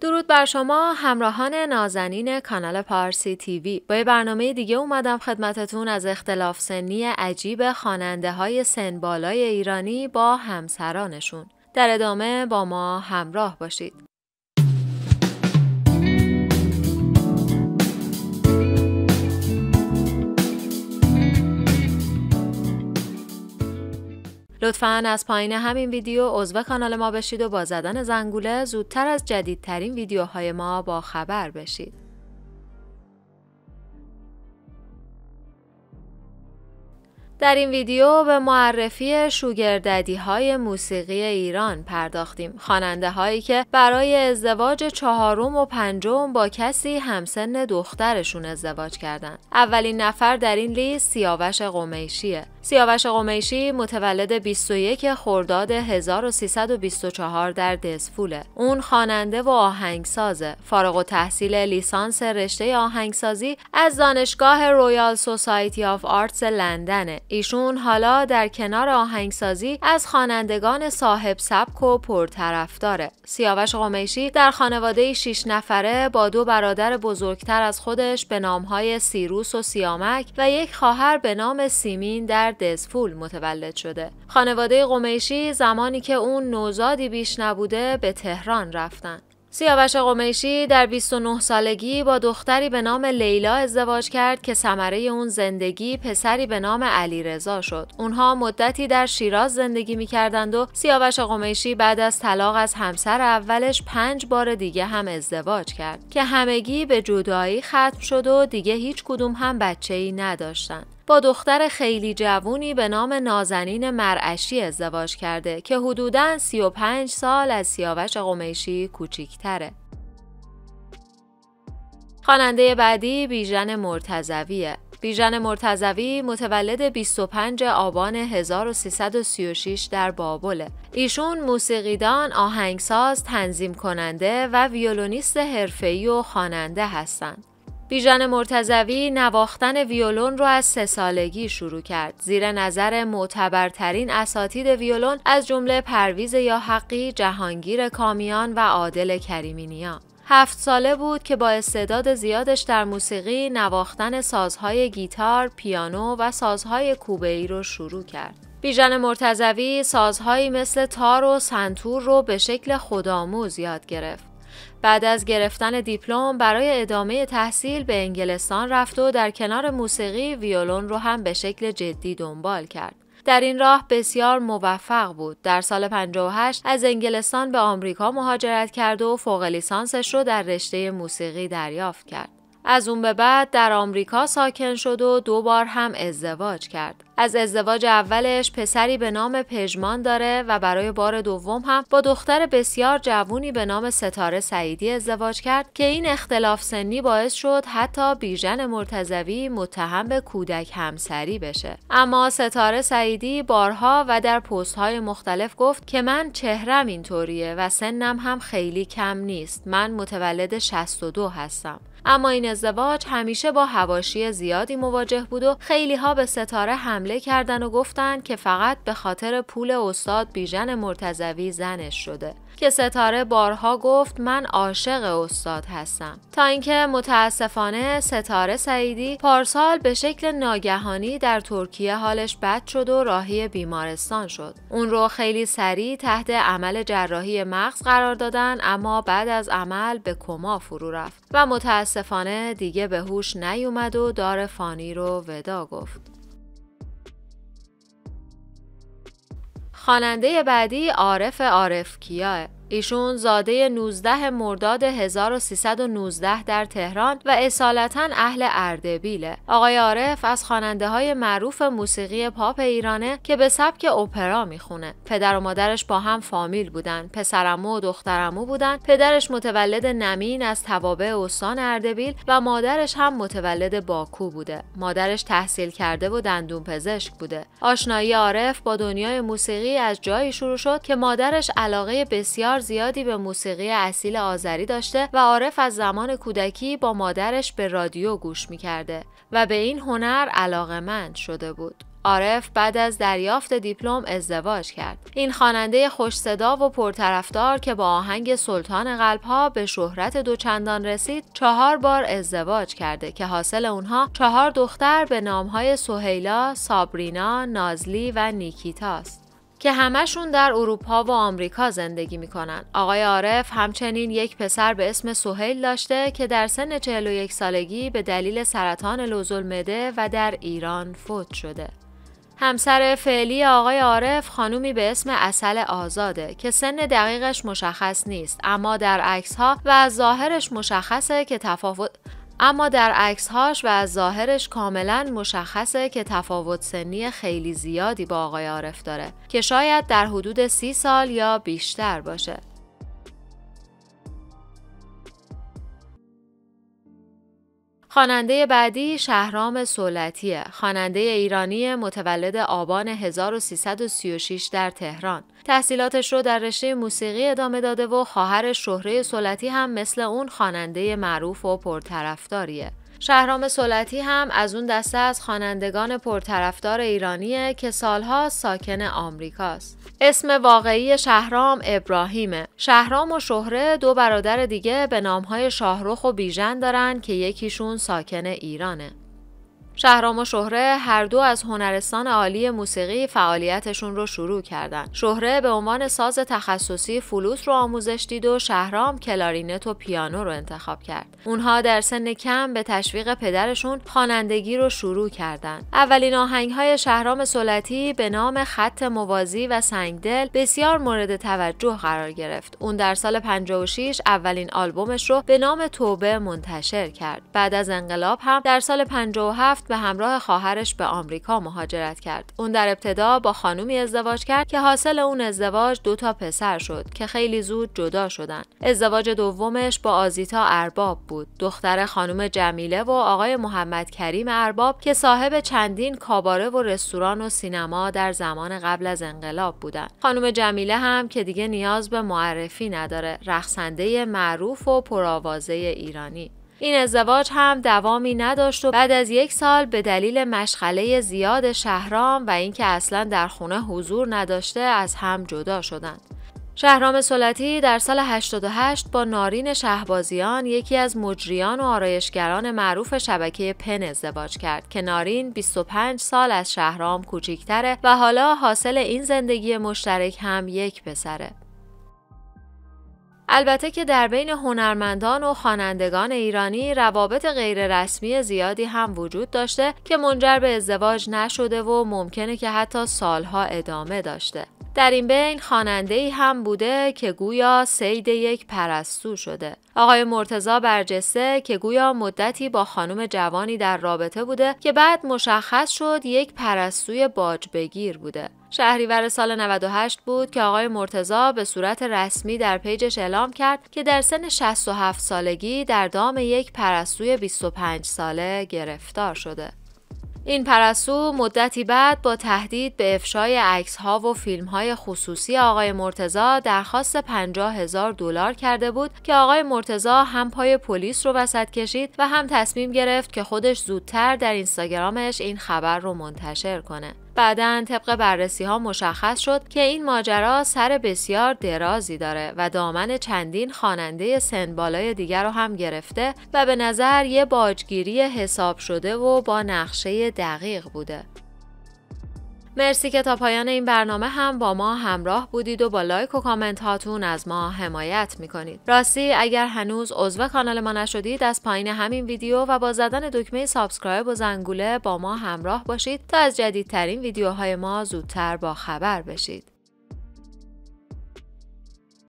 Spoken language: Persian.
درود بر شما همراهان نازنین کانال پارسی تیوی با یه برنامه دیگه اومدم خدمتتون از اختلاف سنی عجیب خواننده های سن بالای ایرانی با همسرانشون در ادامه با ما همراه باشید لطفا از پایین همین ویدیو عضو کانال ما بشید و با زدن زنگوله زودتر از جدیدترین ویدیوهای ما با خبر بشید. در این ویدیو به معرفی شوگرددی های موسیقی ایران پرداختیم خواننده هایی که برای ازدواج چهارم و پنجم با کسی همسن دخترشون ازدواج کردند اولین نفر در این لیست سیاوش قمیشیه سیاوش قمیشی متولد 21 خرداد 1324 در دزفوله. اون خواننده و آهنگسازه. فارغ و تحصیل لیسانس رشته آهنگسازی از دانشگاه رویال سوسایتی آف آرتس لندنه. ایشون حالا در کنار آهنگسازی از خوانندگان صاحب سبک و پرطرفداره. سیاوش قمیشی در خانواده 6 نفره با دو برادر بزرگتر از خودش به نامهای سیروس و سیامک و یک خواهر به نام سیمین در دزفول متولد شده. خانواده قمیشی زمانی که اون نوزادی بیش نبوده به تهران رفتن. سیاوش قمیشی در 29 سالگی با دختری به نام لیلا ازدواج کرد که ثمره اون زندگی پسری به نام علی رضا شد. اونها مدتی در شیراز زندگی میکردند و سیاوش قمیشی بعد از طلاق از همسر اولش پنج بار دیگه هم ازدواج کرد که همگی به جدایی ختم شد و دیگه هیچ کدوم هم بچه ای نداشتند. با دختر خیلی جوونی به نام نازنین مرعشی ازدواج کرده که حدوداً 35 سال از سیاوش قمیشی کوچیکتره. خواننده بعدی بیژن مرتزویه. بیژن مرتزوی متولد 25 آبان 1336 در بابله. ایشون موسیقیدان، آهنگساز، تنظیم کننده و ویولونیست حرفه‌ای و خواننده هستند. بیژن مرتزوی نواختن ویولون رو از سه سالگی شروع کرد زیر نظر معتبرترین اساتید ویولون از جمله پرویز یا حقی، جهانگیر کامیان و عادل کریمینیا هفت ساله بود که با استعداد زیادش در موسیقی نواختن سازهای گیتار، پیانو و سازهای کوبه ای رو شروع کرد. بیژن مرتزوی سازهایی مثل تار و سنتور رو به شکل خودآموز یاد گرفت. بعد از گرفتن دیپلم برای ادامه تحصیل به انگلستان رفت و در کنار موسیقی ویولون رو هم به شکل جدی دنبال کرد. در این راه بسیار موفق بود. در سال 58 از انگلستان به آمریکا مهاجرت کرد و فوق لیسانسش رو در رشته موسیقی دریافت کرد. از اون به بعد در آمریکا ساکن شد و دو بار هم ازدواج کرد. از ازدواج اولش پسری به نام پژمان داره و برای بار دوم هم با دختر بسیار جوونی به نام ستاره سعیدی ازدواج کرد که این اختلاف سنی باعث شد حتی بیژن مرتضوی متهم به کودک همسری بشه اما ستاره سعیدی بارها و در پستهای مختلف گفت که من چهرم اینطوریه و سنم هم خیلی کم نیست من متولد 62 هستم اما این ازدواج همیشه با هواشی زیادی مواجه بود و خیلی ها به ستاره حمله کردن و گفتند که فقط به خاطر پول استاد بیژن مرتضوی زنش شده که ستاره بارها گفت من عاشق استاد هستم تا اینکه متاسفانه ستاره سعیدی پارسال به شکل ناگهانی در ترکیه حالش بد شد و راهی بیمارستان شد اون رو خیلی سریع تحت عمل جراحی مغز قرار دادن اما بعد از عمل به کما فرو رفت و متاسفانه دیگه به هوش نیومد و دار فانی رو ودا گفت خواننده بعدی عارف عارف کیاه ایشون زاده 19 مرداد 1319 در تهران و اصالتا اهل اردبیله. آقای عارف از خواننده های معروف موسیقی پاپ ایرانه که به سبک اپرا میخونه. پدر و مادرش با هم فامیل بودن، پسرمو و دخترمو بودن. پدرش متولد نمین از توابع استان اردبیل و مادرش هم متولد باکو بوده. مادرش تحصیل کرده و دندون پزشک بوده. آشنایی عارف با دنیای موسیقی از جایی شروع شد که مادرش علاقه بسیار زیادی به موسیقی اصیل آذری داشته و عارف از زمان کودکی با مادرش به رادیو گوش میکرده و به این هنر علاقمند شده بود. عارف بعد از دریافت دیپلم ازدواج کرد. این خواننده خوش صدا و پرطرفدار که با آهنگ سلطان قلبها به شهرت دوچندان رسید، چهار بار ازدواج کرده که حاصل اونها چهار دختر به نامهای سهیلا، سابرینا، نازلی و نیکیتاست. که همشون در اروپا و آمریکا زندگی میکنن. آقای عارف همچنین یک پسر به اسم سهیل داشته که در سن 41 سالگی به دلیل سرطان لوزالمعده و در ایران فوت شده. همسر فعلی آقای عارف خانومی به اسم اصل آزاده که سن دقیقش مشخص نیست اما در عکس ها و ظاهرش مشخصه که تفاوت اما در عکسهاش و از ظاهرش کاملا مشخصه که تفاوت سنی خیلی زیادی با آقای عارف داره که شاید در حدود سی سال یا بیشتر باشه خواننده بعدی شهرام سولتیه، خواننده ایرانی متولد آبان 1336 در تهران. تحصیلاتش رو در رشته موسیقی ادامه داده و خواهر شهره سولتی هم مثل اون خواننده معروف و پرطرفداریه. شهرام سلطی هم از اون دسته از خوانندگان پرطرفدار ایرانیه که سالها ساکن آمریکاست. اسم واقعی شهرام ابراهیمه. شهرام و شهره دو برادر دیگه به نامهای شاهرخ و بیژن دارن که یکیشون ساکن ایرانه. شهرام و شهره هر دو از هنرستان عالی موسیقی فعالیتشون رو شروع کردن. شهره به عنوان ساز تخصصی فلوس رو آموزش دید و شهرام کلارینت و پیانو رو انتخاب کرد. اونها در سن کم به تشویق پدرشون خوانندگی رو شروع کردند. اولین آهنگهای شهرام سلطی به نام خط موازی و سنگدل بسیار مورد توجه قرار گرفت. اون در سال 56 اولین آلبومش رو به نام توبه منتشر کرد. بعد از انقلاب هم در سال 57 به همراه خواهرش به آمریکا مهاجرت کرد. اون در ابتدا با خانومی ازدواج کرد که حاصل اون ازدواج دو تا پسر شد که خیلی زود جدا شدن. ازدواج دومش با آزیتا ارباب بود، دختر خانم جمیله و آقای محمد کریم ارباب که صاحب چندین کاباره و رستوران و سینما در زمان قبل از انقلاب بودند. خانم جمیله هم که دیگه نیاز به معرفی نداره، رقصنده معروف و پرآوازه ایرانی. این ازدواج هم دوامی نداشت و بعد از یک سال به دلیل مشغله زیاد شهرام و اینکه اصلا در خونه حضور نداشته از هم جدا شدند. شهرام سلطی در سال 88 با نارین شهبازیان یکی از مجریان و آرایشگران معروف شبکه پن ازدواج کرد که نارین 25 سال از شهرام کوچیکتره و حالا حاصل این زندگی مشترک هم یک پسره. البته که در بین هنرمندان و خوانندگان ایرانی روابط غیررسمی زیادی هم وجود داشته که منجر به ازدواج نشده و ممکنه که حتی سالها ادامه داشته. در این بین خواننده ای هم بوده که گویا سید یک پرستو شده. آقای مرتزا برجسته که گویا مدتی با خانم جوانی در رابطه بوده که بعد مشخص شد یک پرستوی باج بگیر بوده. شهریور سال 98 بود که آقای مرتزا به صورت رسمی در پیجش اعلام کرد که در سن 67 سالگی در دام یک پرستوی 25 ساله گرفتار شده. این پرسو مدتی بعد با تهدید به افشای عکس ها و فیلم های خصوصی آقای مرتزا درخواست 50 هزار دلار کرده بود که آقای مرتزا هم پای پلیس رو وسط کشید و هم تصمیم گرفت که خودش زودتر در اینستاگرامش این خبر رو منتشر کنه. بعدا طبق بررسی ها مشخص شد که این ماجرا سر بسیار درازی داره و دامن چندین خواننده سن دیگر رو هم گرفته و به نظر یه باجگیری حساب شده و با نقشه دقیق بوده. مرسی که تا پایان این برنامه هم با ما همراه بودید و با لایک و کامنت هاتون از ما حمایت میکنید راستی اگر هنوز عضو کانال ما نشدید از پایین همین ویدیو و با زدن دکمه سابسکرایب و زنگوله با ما همراه باشید تا از جدیدترین ویدیوهای ما زودتر با خبر بشید